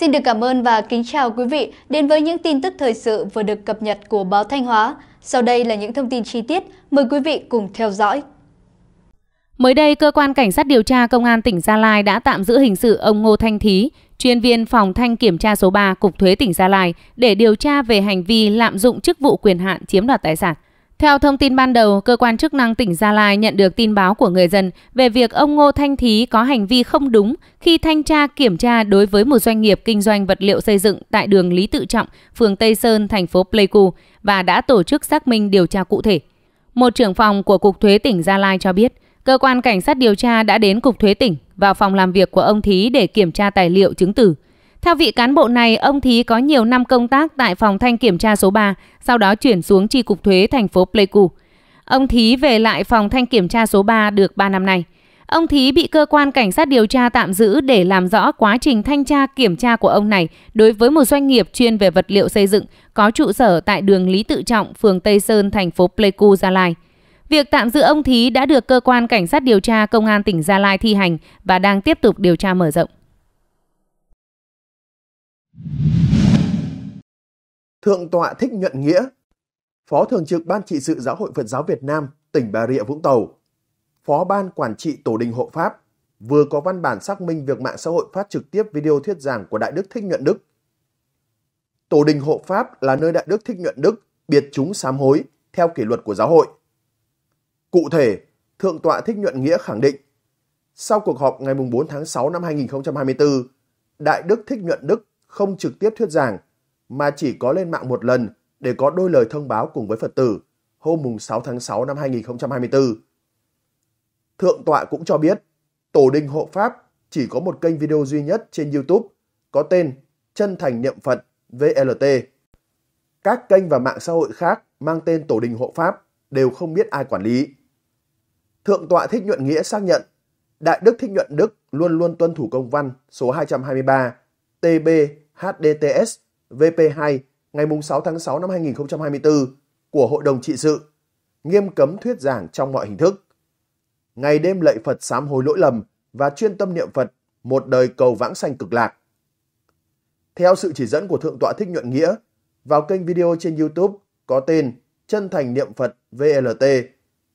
Xin được cảm ơn và kính chào quý vị đến với những tin tức thời sự vừa được cập nhật của báo Thanh Hóa. Sau đây là những thông tin chi tiết, mời quý vị cùng theo dõi. Mới đây, cơ quan cảnh sát điều tra công an tỉnh Gia Lai đã tạm giữ hình sự ông Ngô Thanh Thí, chuyên viên phòng thanh kiểm tra số 3 Cục Thuế tỉnh Gia Lai để điều tra về hành vi lạm dụng chức vụ quyền hạn chiếm đoạt tài sản. Theo thông tin ban đầu, cơ quan chức năng tỉnh Gia Lai nhận được tin báo của người dân về việc ông Ngô Thanh Thí có hành vi không đúng khi thanh tra kiểm tra đối với một doanh nghiệp kinh doanh vật liệu xây dựng tại đường Lý Tự Trọng, phường Tây Sơn, thành phố Pleiku và đã tổ chức xác minh điều tra cụ thể. Một trưởng phòng của Cục Thuế tỉnh Gia Lai cho biết, cơ quan cảnh sát điều tra đã đến Cục Thuế tỉnh vào phòng làm việc của ông Thí để kiểm tra tài liệu chứng tử. Theo vị cán bộ này, ông Thí có nhiều năm công tác tại phòng thanh kiểm tra số 3, sau đó chuyển xuống tri cục thuế thành phố Pleiku. Ông Thí về lại phòng thanh kiểm tra số 3 được 3 năm nay. Ông Thí bị cơ quan cảnh sát điều tra tạm giữ để làm rõ quá trình thanh tra kiểm tra của ông này đối với một doanh nghiệp chuyên về vật liệu xây dựng có trụ sở tại đường Lý Tự Trọng, phường Tây Sơn, thành phố Pleiku, Gia Lai. Việc tạm giữ ông Thí đã được cơ quan cảnh sát điều tra công an tỉnh Gia Lai thi hành và đang tiếp tục điều tra mở rộng. Thượng tọa Thích Nhuận Nghĩa, Phó Thường trực Ban trị sự Giáo hội Phật giáo Việt Nam, tỉnh Bà Rịa Vũng Tàu, Phó Ban Quản trị Tổ đình Hộ Pháp, vừa có văn bản xác minh việc mạng xã hội phát trực tiếp video thuyết giảng của Đại Đức Thích Nhuận Đức. Tổ đình Hộ Pháp là nơi Đại Đức Thích Nhuận Đức biệt chúng sám hối theo kỷ luật của giáo hội. Cụ thể, Thượng tọa Thích Nhuận Nghĩa khẳng định, sau cuộc họp ngày 4 tháng 6 năm 2024, Đại Đức Thích Nhuận Đức không trực tiếp thuyết giảng mà chỉ có lên mạng một lần để có đôi lời thông báo cùng với Phật tử hôm mùng 6 tháng 6 năm 2024. Thượng tọa cũng cho biết, Tổ đình Hộ Pháp chỉ có một kênh video duy nhất trên YouTube có tên Chân Thành Niệm Phật VLT. Các kênh và mạng xã hội khác mang tên Tổ đình Hộ Pháp đều không biết ai quản lý. Thượng tọa Thích Nhuận Nghĩa xác nhận, Đại Đức Thích Nhuận Đức luôn luôn tuân thủ công văn số 223 TB HDTS VP2 ngày 6 tháng 6 năm 2024 của Hội đồng trị sự, nghiêm cấm thuyết giảng trong mọi hình thức. Ngày đêm lạy Phật sám hối lỗi lầm và chuyên tâm niệm Phật, một đời cầu vãng sanh cực lạc. Theo sự chỉ dẫn của Thượng tọa Thích Nhuận Nghĩa, vào kênh video trên YouTube có tên Chân thành niệm Phật VLT,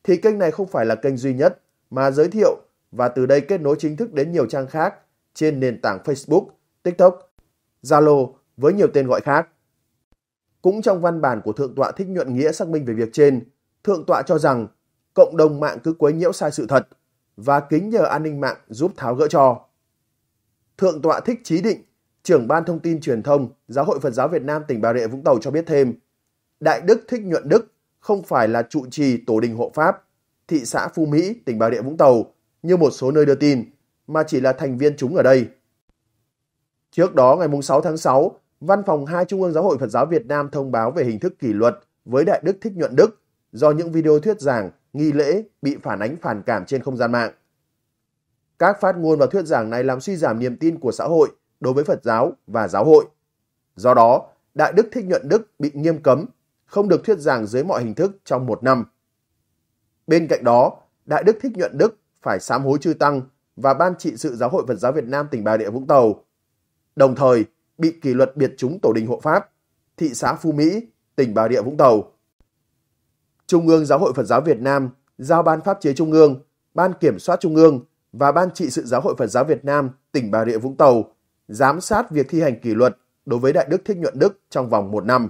thì kênh này không phải là kênh duy nhất mà giới thiệu và từ đây kết nối chính thức đến nhiều trang khác trên nền tảng Facebook, TikTok, Zalo với nhiều tên gọi khác. Cũng trong văn bản của Thượng tọa Thích Nhuận Nghĩa xác minh về việc trên, Thượng tọa cho rằng cộng đồng mạng cứ quấy nhiễu sai sự thật và kính nhờ an ninh mạng giúp tháo gỡ cho. Thượng tọa Thích Chí Định, trưởng ban thông tin truyền thông Giáo hội Phật giáo Việt Nam tỉnh Bà Rịa Vũng Tàu cho biết thêm, Đại Đức Thích Nhuận Đức không phải là trụ trì tổ đình hộ Pháp, thị xã Phú Mỹ, tỉnh Bà Rịa Vũng Tàu như một số nơi đưa tin, mà chỉ là thành viên chúng ở đây. Trước đó ngày 6 tháng 6, Văn phòng 2 Trung ương Giáo hội Phật giáo Việt Nam thông báo về hình thức kỷ luật với Đại Đức Thích Nhuận Đức do những video thuyết giảng, nghi lễ bị phản ánh phản cảm trên không gian mạng. Các phát ngôn và thuyết giảng này làm suy giảm niềm tin của xã hội đối với Phật giáo và giáo hội. Do đó, Đại Đức Thích Nhuận Đức bị nghiêm cấm, không được thuyết giảng dưới mọi hình thức trong một năm. Bên cạnh đó, Đại Đức Thích Nhuận Đức phải sám hối chư Tăng và Ban trị sự Giáo hội Phật giáo Việt Nam tỉnh Bà Rịa Vũng Tàu. Đồng thời, bị kỷ luật biệt chúng tổ đình hộ pháp, thị xã Phú Mỹ, tỉnh Bà Rịa Vũng Tàu. Trung ương Giáo hội Phật giáo Việt Nam giao Ban Pháp chế Trung ương, Ban Kiểm soát Trung ương và Ban trị sự Giáo hội Phật giáo Việt Nam tỉnh Bà Rịa Vũng Tàu giám sát việc thi hành kỷ luật đối với Đại Đức Thích Nhuận Đức trong vòng một năm.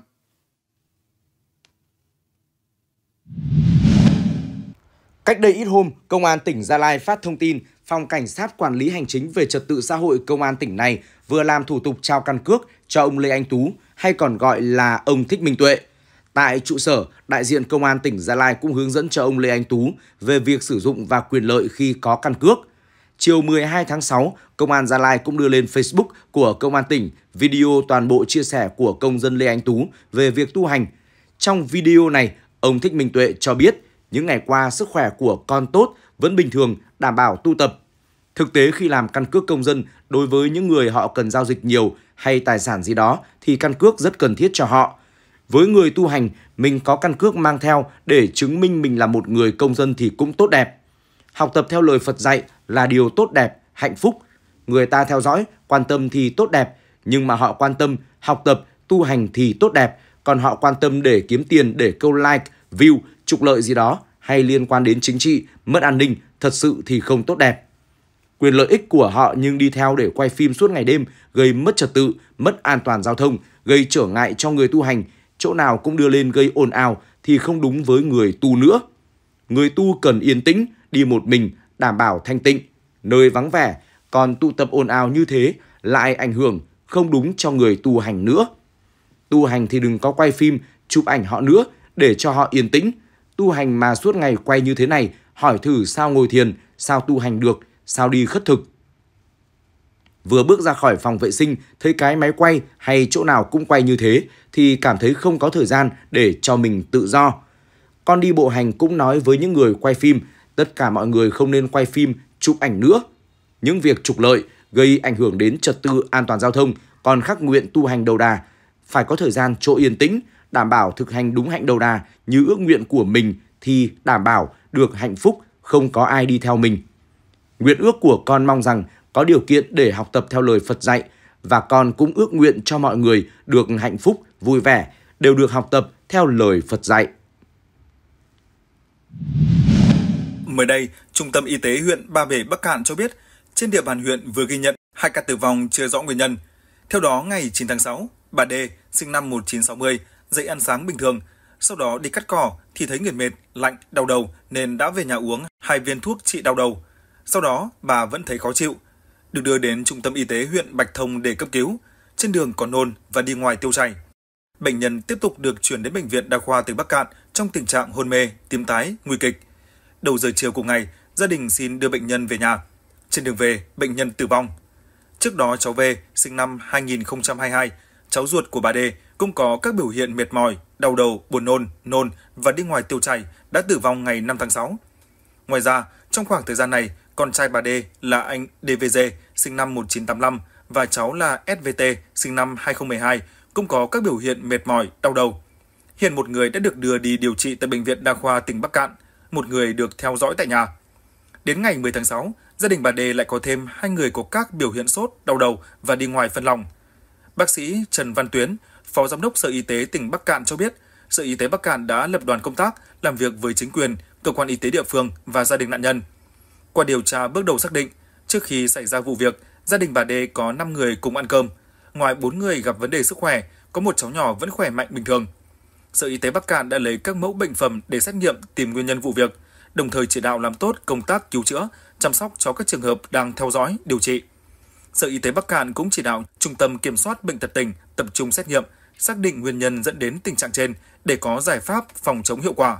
Cách đây ít hôm, Công an tỉnh Gia Lai phát thông tin Phòng Cảnh sát Quản lý Hành chính về Trật tự xã hội Công an tỉnh này vừa làm thủ tục trao căn cước cho ông Lê Anh Tú hay còn gọi là ông Thích Minh Tuệ. Tại trụ sở, đại diện công an tỉnh Gia Lai cũng hướng dẫn cho ông Lê Anh Tú về việc sử dụng và quyền lợi khi có căn cước. Chiều 12 tháng 6, Công an Gia Lai cũng đưa lên Facebook của Công an tỉnh video toàn bộ chia sẻ của công dân Lê Anh Tú về việc tu hành. Trong video này, ông Thích Minh Tuệ cho biết những ngày qua sức khỏe của con tốt, vẫn bình thường, đảm bảo tu tập, Thực tế khi làm căn cước công dân, đối với những người họ cần giao dịch nhiều hay tài sản gì đó thì căn cước rất cần thiết cho họ. Với người tu hành, mình có căn cước mang theo để chứng minh mình là một người công dân thì cũng tốt đẹp. Học tập theo lời Phật dạy là điều tốt đẹp, hạnh phúc. Người ta theo dõi, quan tâm thì tốt đẹp, nhưng mà họ quan tâm, học tập, tu hành thì tốt đẹp, còn họ quan tâm để kiếm tiền, để câu like, view, trục lợi gì đó hay liên quan đến chính trị, mất an ninh, thật sự thì không tốt đẹp quyền lợi ích của họ nhưng đi theo để quay phim suốt ngày đêm, gây mất trật tự, mất an toàn giao thông, gây trở ngại cho người tu hành, chỗ nào cũng đưa lên gây ồn ào thì không đúng với người tu nữa. Người tu cần yên tĩnh, đi một mình, đảm bảo thanh tịnh, nơi vắng vẻ, còn tụ tập ồn ào như thế lại ảnh hưởng không đúng cho người tu hành nữa. Tu hành thì đừng có quay phim, chụp ảnh họ nữa để cho họ yên tĩnh. Tu hành mà suốt ngày quay như thế này, hỏi thử sao ngồi thiền, sao tu hành được – sao đi khất thực. Vừa bước ra khỏi phòng vệ sinh, thấy cái máy quay hay chỗ nào cũng quay như thế thì cảm thấy không có thời gian để cho mình tự do. Con đi bộ hành cũng nói với những người quay phim, tất cả mọi người không nên quay phim, chụp ảnh nữa. Những việc trục lợi gây ảnh hưởng đến trật tự an toàn giao thông, còn khắc nguyện tu hành đầu đà, phải có thời gian chỗ yên tĩnh, đảm bảo thực hành đúng hạnh đầu đà như ước nguyện của mình thì đảm bảo được hạnh phúc, không có ai đi theo mình. Nguyện ước của con mong rằng có điều kiện để học tập theo lời Phật dạy và con cũng ước nguyện cho mọi người được hạnh phúc, vui vẻ, đều được học tập theo lời Phật dạy. Mới đây, Trung tâm Y tế huyện Ba Bể Bắc Cạn cho biết, trên địa bàn huyện vừa ghi nhận hai ca tử vong chưa rõ nguyên nhân. Theo đó, ngày 9 tháng 6, bà D, sinh năm 1960, dậy ăn sáng bình thường, sau đó đi cắt cỏ thì thấy người mệt, lạnh, đau đầu nên đã về nhà uống hai viên thuốc trị đau đầu. Sau đó, bà vẫn thấy khó chịu, được đưa đến trung tâm y tế huyện Bạch Thông để cấp cứu, trên đường còn nôn và đi ngoài tiêu chảy. Bệnh nhân tiếp tục được chuyển đến bệnh viện đa khoa tỉnh Bắc Cạn trong tình trạng hôn mê, tím tái, nguy kịch. Đầu giờ chiều cùng ngày, gia đình xin đưa bệnh nhân về nhà. Trên đường về, bệnh nhân tử vong. Trước đó cháu V, sinh năm 2022, cháu ruột của bà D cũng có các biểu hiện mệt mỏi, đau đầu, buồn nôn, nôn và đi ngoài tiêu chảy đã tử vong ngày 5 tháng 6. Ngoài ra, trong khoảng thời gian này, con trai bà D là anh DVG, sinh năm 1985, và cháu là SVT, sinh năm 2012, cũng có các biểu hiện mệt mỏi, đau đầu. Hiện một người đã được đưa đi điều trị tại Bệnh viện Đa khoa tỉnh Bắc Cạn, một người được theo dõi tại nhà. Đến ngày 10 tháng 6, gia đình bà D lại có thêm hai người có các biểu hiện sốt, đau đầu và đi ngoài phân lòng. Bác sĩ Trần Văn Tuyến, Phó Giám đốc Sở Y tế tỉnh Bắc Cạn cho biết, Sở Y tế Bắc Cạn đã lập đoàn công tác làm việc với chính quyền, cơ quan y tế địa phương và gia đình nạn nhân – qua điều tra bước đầu xác định, trước khi xảy ra vụ việc, gia đình bà Đê có 5 người cùng ăn cơm. Ngoài 4 người gặp vấn đề sức khỏe, có một cháu nhỏ vẫn khỏe mạnh bình thường. Sở Y tế Bắc Cạn đã lấy các mẫu bệnh phẩm để xét nghiệm tìm nguyên nhân vụ việc, đồng thời chỉ đạo làm tốt công tác cứu chữa, chăm sóc cho các trường hợp đang theo dõi, điều trị. Sở Y tế Bắc Cạn cũng chỉ đạo Trung tâm Kiểm soát Bệnh tật tỉnh tập trung xét nghiệm, xác định nguyên nhân dẫn đến tình trạng trên để có giải pháp phòng chống hiệu quả.